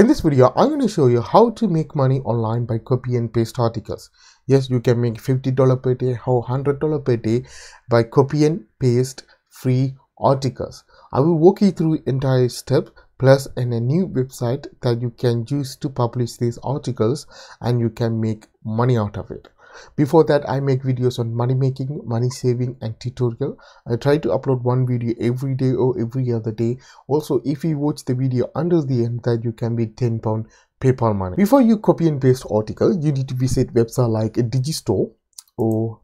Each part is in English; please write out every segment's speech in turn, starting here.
In this video, I'm going to show you how to make money online by copy and paste articles. Yes, you can make $50 per day or $100 per day by copy and paste free articles. I will walk you through entire step plus and a new website that you can use to publish these articles and you can make money out of it. Before that, I make videos on money making, money saving and tutorial. I try to upload one video every day or every other day. Also, if you watch the video until the end that you can be 10 pound PayPal money. Before you copy and paste article, you need to visit website like Digistore or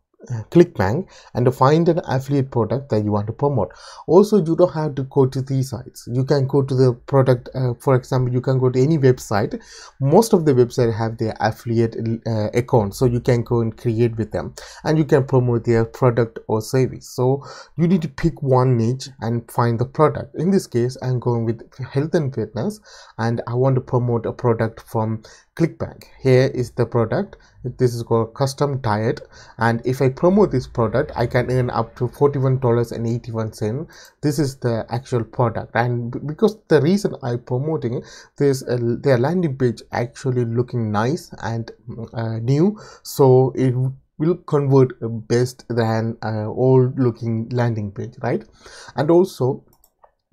clickbank and find an affiliate product that you want to promote also you don't have to go to these sites you can go to the product uh, for example you can go to any website most of the website have their affiliate uh, account so you can go and create with them and you can promote their product or service so you need to pick one niche and find the product in this case i'm going with health and fitness and i want to promote a product from clickbank here is the product this is called custom diet and if i promote this product i can earn up to 41 dollars and 81 cent this is the actual product and because the reason i promoting this uh, their landing page actually looking nice and uh, new so it will convert best than uh, old looking landing page right and also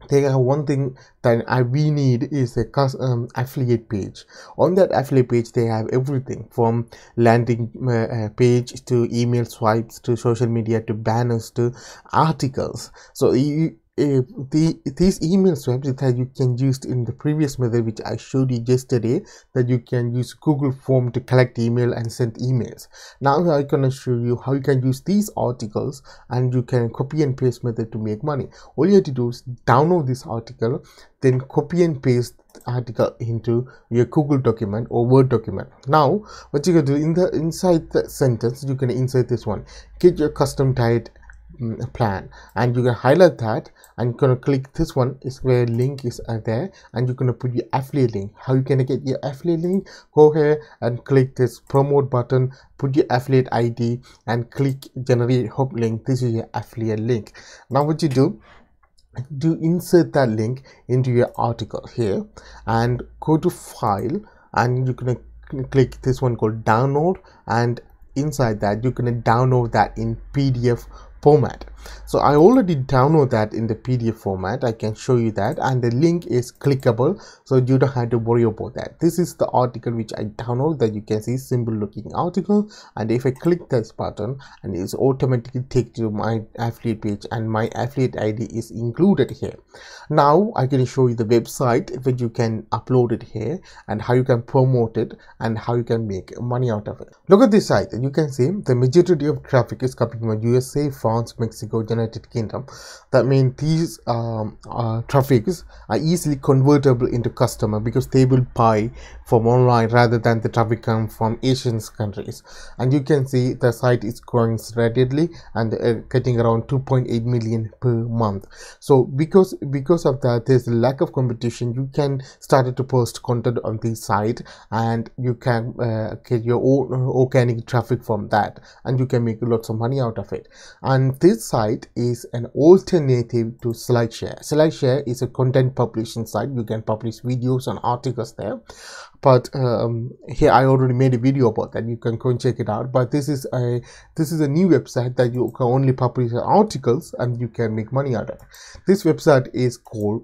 they have one thing that I, we need is a um, affiliate page on that affiliate page they have everything from landing uh, uh, page to email swipes to social media to banners to articles so you the these email swaps that you can use in the previous method which I showed you yesterday that you can use Google form to collect email and send emails now I'm gonna show you how you can use these articles and you can copy and paste method to make money all you have to do is download this article then copy and paste article into your google document or word document now what you can do in the inside the sentence you can insert this one get your custom title. Mm, plan and you can highlight that and you're gonna click this one is where link is uh, there and you're gonna put your affiliate link how you can get your affiliate link go here and click this promote button put your affiliate id and click generate help link this is your affiliate link now what you do do insert that link into your article here and go to file and you're gonna click this one called download and inside that you're gonna download that in pdf format so i already download that in the pdf format i can show you that and the link is clickable so you don't have to worry about that this is the article which i download that you can see simple looking article and if i click this button and it's automatically take to my affiliate page and my affiliate id is included here now i can show you the website that you can upload it here and how you can promote it and how you can make money out of it look at this site you can see the majority of traffic is coming from usa from France, Mexico, United Kingdom. That means these um, uh, traffics are easily convertible into customer because they will buy from online rather than the traffic come from Asian countries. And you can see the site is growing steadily and uh, getting around 2.8 million per month. So because because of that, there's lack of competition. You can start to post content on the site and you can uh, get your own organic traffic from that and you can make lots of money out of it and and this site is an alternative to SlideShare. SlideShare is a content publishing site. You can publish videos and articles there. But um, here I already made a video about that. You can go and check it out. But this is a this is a new website that you can only publish articles and you can make money out of. This website is called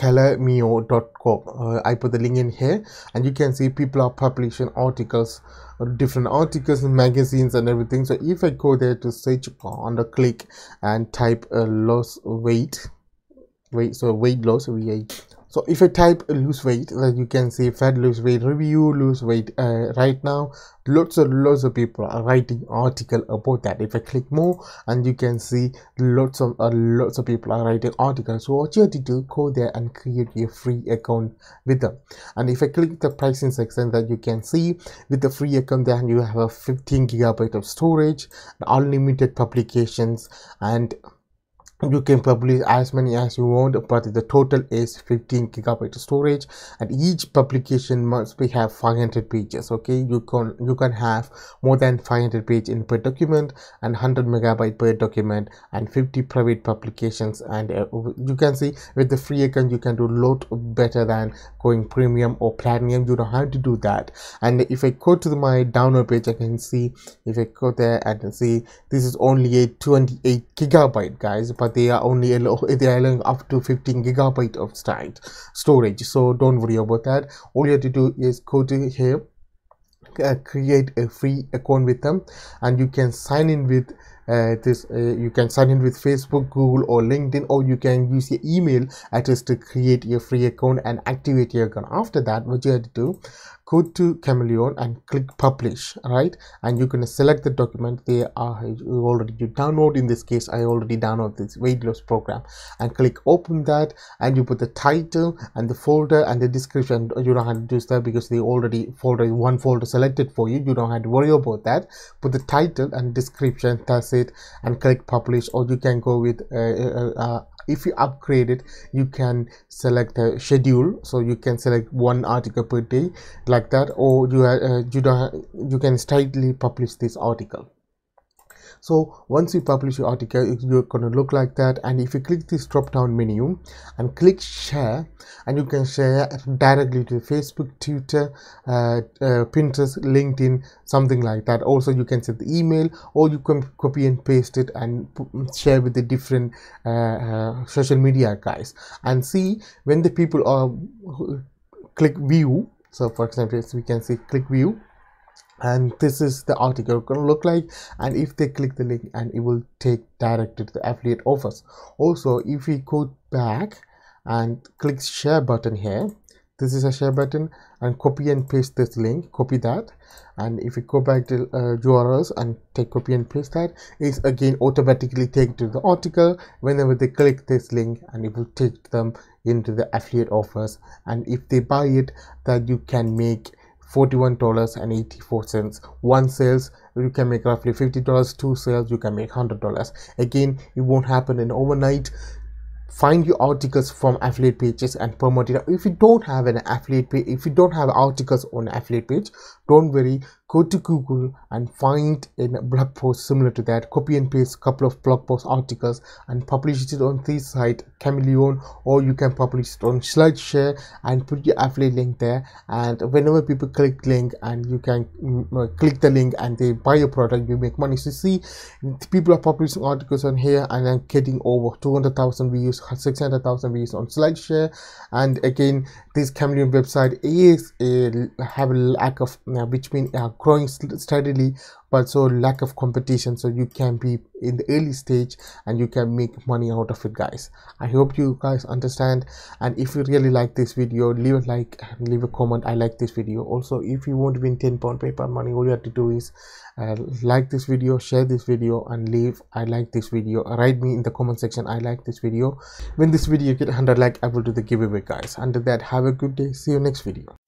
calamio.com. Uh, I put the link in here, and you can see people are publishing articles, uh, different articles, magazines, and everything. So if I go there to search on the click and type uh, loss weight, weight, so weight loss, weight so if I type lose weight then you can see fat lose weight review lose weight uh, right now lots of lots of people are writing article about that if I click more and you can see lots of uh, lots of people are writing articles so what you have to do go there and create a free account with them and if I click the pricing section that you can see with the free account then you have a 15 gigabyte of storage unlimited publications and you can publish as many as you want but the total is 15 gigabyte storage and each publication must be have 500 pages okay you can you can have more than 500 page in per document and 100 megabyte per document and 50 private publications and uh, you can see with the free account you can do a lot better than going premium or platinum you don't have to do that and if i go to my download page i can see if i go there i can see this is only a 28 gigabyte guys but they are only they are allowing up to 15 gigabyte of storage so don't worry about that all you have to do is go to here uh, create a free account with them and you can sign in with uh, this uh, you can sign in with facebook google or linkedin or you can use your email address to create your free account and activate your account after that what you have to do go to chameleon and click publish right and you can select the document they are already you download in this case i already downloaded this weight loss program and click open that and you put the title and the folder and the description you don't have to do that because they already folder one folder selected for you you don't have to worry about that put the title and description that's it it and click publish or you can go with uh, uh, uh, if you upgrade it you can select a schedule so you can select one article per day like that or you uh, you don't you can tightly publish this article so once you publish your article you're going to look like that and if you click this drop down menu and click share and you can share directly to facebook twitter uh, uh, pinterest linkedin something like that also you can set the email or you can copy and paste it and share with the different uh, uh, social media guys and see when the people are click view so for example we can see click view and this is the article gonna look like and if they click the link and it will take directly to the affiliate offers also if we go back and click share button here this is a share button and copy and paste this link copy that and if we go back to uh, urls and take copy and paste that is again automatically take to the article whenever they click this link and it will take them into the affiliate offers and if they buy it that you can make $41.84 one sales you can make roughly $50 two sales you can make $100 again it won't happen in overnight find your articles from affiliate pages and promote it if you don't have an affiliate page if you don't have articles on affiliate page don't worry go to Google and find a blog post similar to that, copy and paste a couple of blog post articles and publish it on this site, Chameleon, or you can publish it on SlideShare and put your affiliate link there. And whenever people click link and you can mm, uh, click the link and they buy your product, you make money. So see, people are publishing articles on here and then getting over 200,000 views, 600,000 views on SlideShare. And again, this Chameleon website is a, have a lack of, uh, which means uh, growing steadily but so lack of competition so you can be in the early stage and you can make money out of it guys i hope you guys understand and if you really like this video leave a like leave a comment i like this video also if you want to win 10 pound paper money all you have to do is uh, like this video share this video and leave i like this video write me in the comment section i like this video when this video get 100 like i will do the giveaway guys under that have a good day see you next video